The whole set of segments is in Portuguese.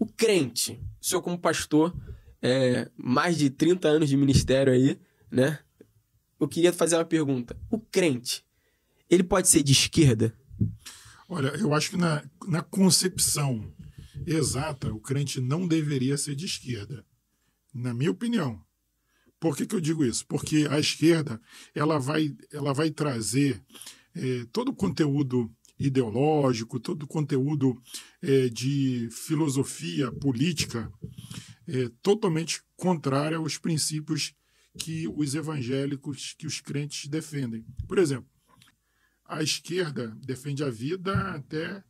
O crente, o senhor como pastor, é, mais de 30 anos de ministério aí, né? Eu queria fazer uma pergunta. O crente, ele pode ser de esquerda? Olha, eu acho que na, na concepção exata, o crente não deveria ser de esquerda, na minha opinião. Por que, que eu digo isso? Porque a esquerda ela vai, ela vai trazer é, todo o conteúdo ideológico, todo o conteúdo é, de filosofia política é, totalmente contrária aos princípios que os evangélicos, que os crentes defendem. Por exemplo, a esquerda defende a vida até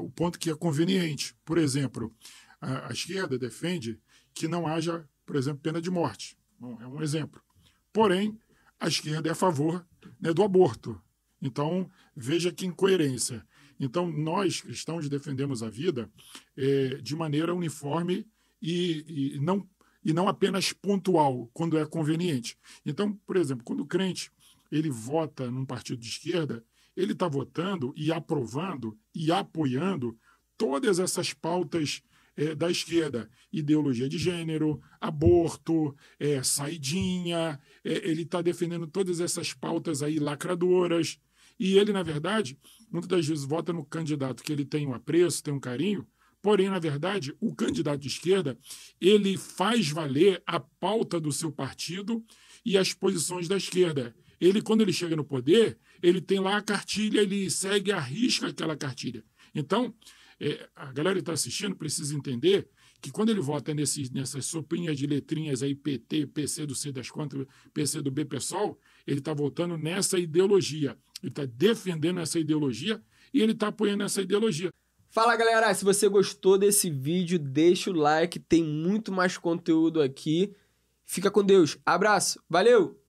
o ponto que é conveniente. Por exemplo, a, a esquerda defende que não haja, por exemplo, pena de morte. Bom, é um exemplo. Porém, a esquerda é a favor né, do aborto. Então, veja que incoerência. Então, nós cristãos defendemos a vida é, de maneira uniforme e, e, não, e não apenas pontual, quando é conveniente. Então, por exemplo, quando o crente ele vota num partido de esquerda, ele está votando e aprovando e apoiando todas essas pautas é, da esquerda: ideologia de gênero, aborto, é, saidinha. É, ele está defendendo todas essas pautas aí lacradoras. E ele, na verdade, muitas das vezes vota no candidato que ele tem um apreço, tem um carinho, porém, na verdade, o candidato de esquerda, ele faz valer a pauta do seu partido e as posições da esquerda. Ele, quando ele chega no poder, ele tem lá a cartilha, ele segue a risca aquela cartilha. Então, é, a galera que está assistindo precisa entender que quando ele vota nesse, nessas sopinhas de letrinhas aí, PT, PC do C das contas PC do B, pessoal ele está votando nessa ideologia. Ele está defendendo essa ideologia e ele está apoiando essa ideologia. Fala galera, se você gostou desse vídeo, deixa o like, tem muito mais conteúdo aqui. Fica com Deus, abraço, valeu!